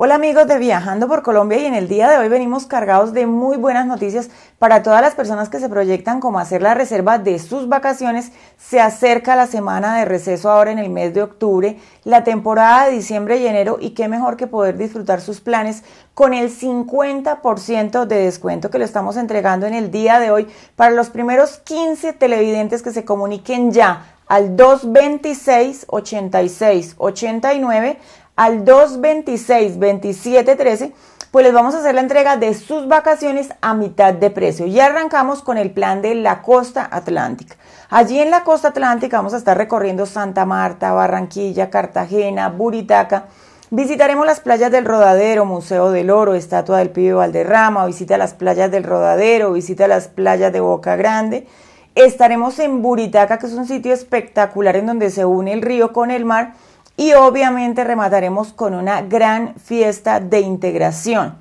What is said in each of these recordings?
Hola amigos de Viajando por Colombia y en el día de hoy venimos cargados de muy buenas noticias para todas las personas que se proyectan como hacer la reserva de sus vacaciones. Se acerca la semana de receso ahora en el mes de octubre, la temporada de diciembre y enero y qué mejor que poder disfrutar sus planes con el 50% de descuento que lo estamos entregando en el día de hoy para los primeros 15 televidentes que se comuniquen ya al 226 86 89 al 226-2713, pues les vamos a hacer la entrega de sus vacaciones a mitad de precio. Y arrancamos con el plan de la costa atlántica. Allí en la costa atlántica vamos a estar recorriendo Santa Marta, Barranquilla, Cartagena, Buritaca. Visitaremos las playas del Rodadero, Museo del Oro, Estatua del Pibe Valderrama, visita las playas del Rodadero, visita las playas de Boca Grande. Estaremos en Buritaca, que es un sitio espectacular en donde se une el río con el mar y obviamente remataremos con una gran fiesta de integración.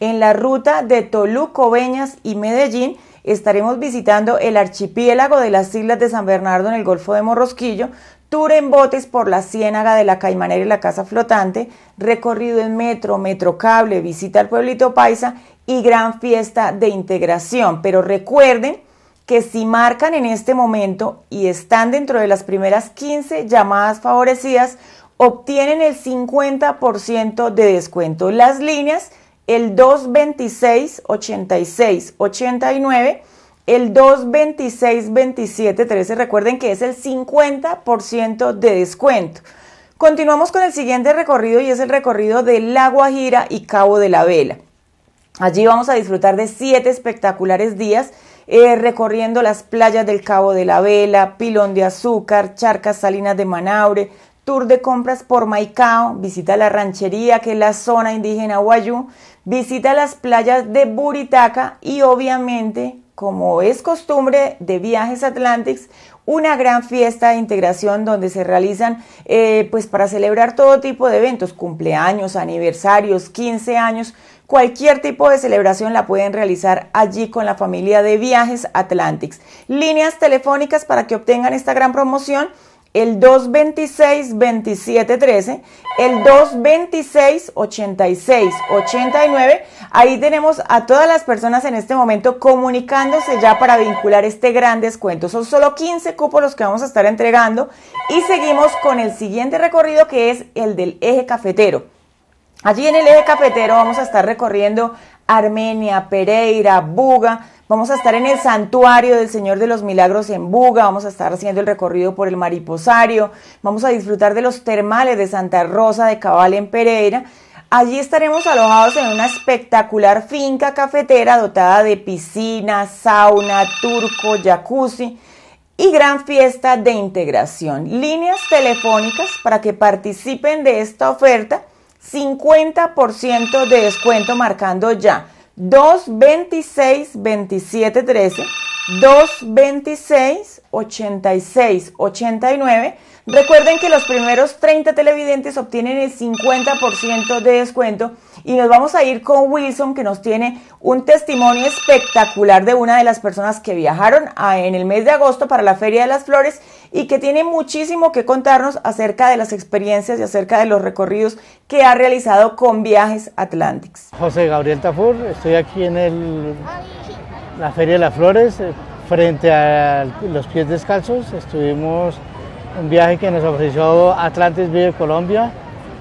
En la ruta de Toluco, Beñas y Medellín estaremos visitando el archipiélago de las Islas de San Bernardo en el Golfo de Morrosquillo, tour en botes por la ciénaga de la Caimanera y la Casa Flotante, recorrido en metro, cable, visita al pueblito paisa y gran fiesta de integración. Pero recuerden que si marcan en este momento y están dentro de las primeras 15 llamadas favorecidas, obtienen el 50% de descuento. Las líneas, el 226 86 89, el 226 27 13, recuerden que es el 50% de descuento. Continuamos con el siguiente recorrido y es el recorrido de La Guajira y Cabo de la Vela. Allí vamos a disfrutar de siete espectaculares días eh, recorriendo las playas del Cabo de la Vela, Pilón de Azúcar, Charcas Salinas de Manaure, tour de compras por Maicao, visita la ranchería, que es la zona indígena Guayú, visita las playas de Buritaca y obviamente, como es costumbre de Viajes Atlantics, una gran fiesta de integración donde se realizan, eh, pues para celebrar todo tipo de eventos, cumpleaños, aniversarios, 15 años, Cualquier tipo de celebración la pueden realizar allí con la familia de Viajes Atlantics. Líneas telefónicas para que obtengan esta gran promoción el 226-2713, el 226-86-89. Ahí tenemos a todas las personas en este momento comunicándose ya para vincular este gran descuento. Son solo 15 cupos los que vamos a estar entregando y seguimos con el siguiente recorrido que es el del eje cafetero. Allí en el eje cafetero vamos a estar recorriendo Armenia, Pereira, Buga, Vamos a estar en el santuario del Señor de los Milagros en Buga, vamos a estar haciendo el recorrido por el Mariposario, vamos a disfrutar de los termales de Santa Rosa de Cabal en Pereira. Allí estaremos alojados en una espectacular finca cafetera dotada de piscina, sauna, turco, jacuzzi y gran fiesta de integración. Líneas telefónicas para que participen de esta oferta, 50% de descuento marcando ya 2, 26, 27 13 226 86 89. Recuerden que los primeros 30 televidentes obtienen el 50% de descuento y nos vamos a ir con Wilson que nos tiene un testimonio espectacular de una de las personas que viajaron en el mes de agosto para la Feria de las Flores y que tiene muchísimo que contarnos acerca de las experiencias y acerca de los recorridos que ha realizado con Viajes Atlantics. José Gabriel Tafur, estoy aquí en el la Feria de las Flores, eh, frente a los pies descalzos. Estuvimos un viaje que nos ofreció Atlantis Vive Colombia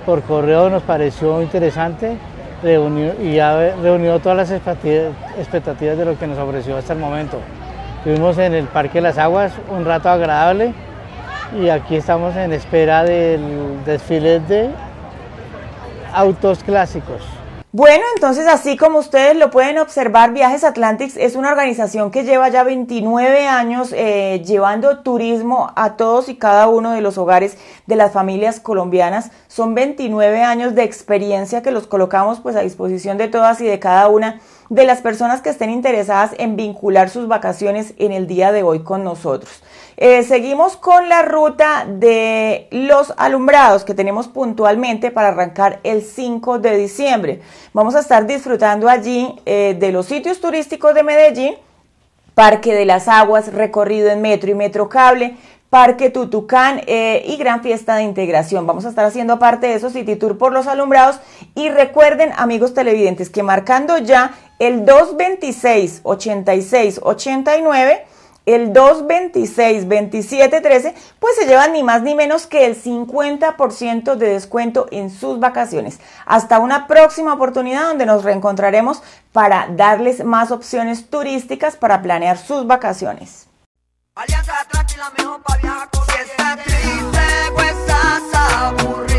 por correo, nos pareció interesante reunió, y ha reunido todas las expectativas de lo que nos ofreció hasta el momento. Estuvimos en el Parque de las Aguas un rato agradable y aquí estamos en espera del desfile de autos clásicos. Bueno, entonces así como ustedes lo pueden observar, Viajes Atlantics es una organización que lleva ya 29 años eh, llevando turismo a todos y cada uno de los hogares de las familias colombianas. Son 29 años de experiencia que los colocamos pues a disposición de todas y de cada una de las personas que estén interesadas en vincular sus vacaciones en el día de hoy con nosotros. Eh, seguimos con la ruta de los alumbrados que tenemos puntualmente para arrancar el 5 de diciembre. Vamos a estar disfrutando allí eh, de los sitios turísticos de Medellín, Parque de las Aguas, recorrido en metro y metro cable, Parque Tutucán eh, y gran fiesta de integración. Vamos a estar haciendo parte de eso City Tour por los alumbrados y recuerden amigos televidentes que marcando ya el 226 86 89 el 2, 26, 27, 13, pues se llevan ni más ni menos que el 50% de descuento en sus vacaciones. Hasta una próxima oportunidad donde nos reencontraremos para darles más opciones turísticas para planear sus vacaciones. pues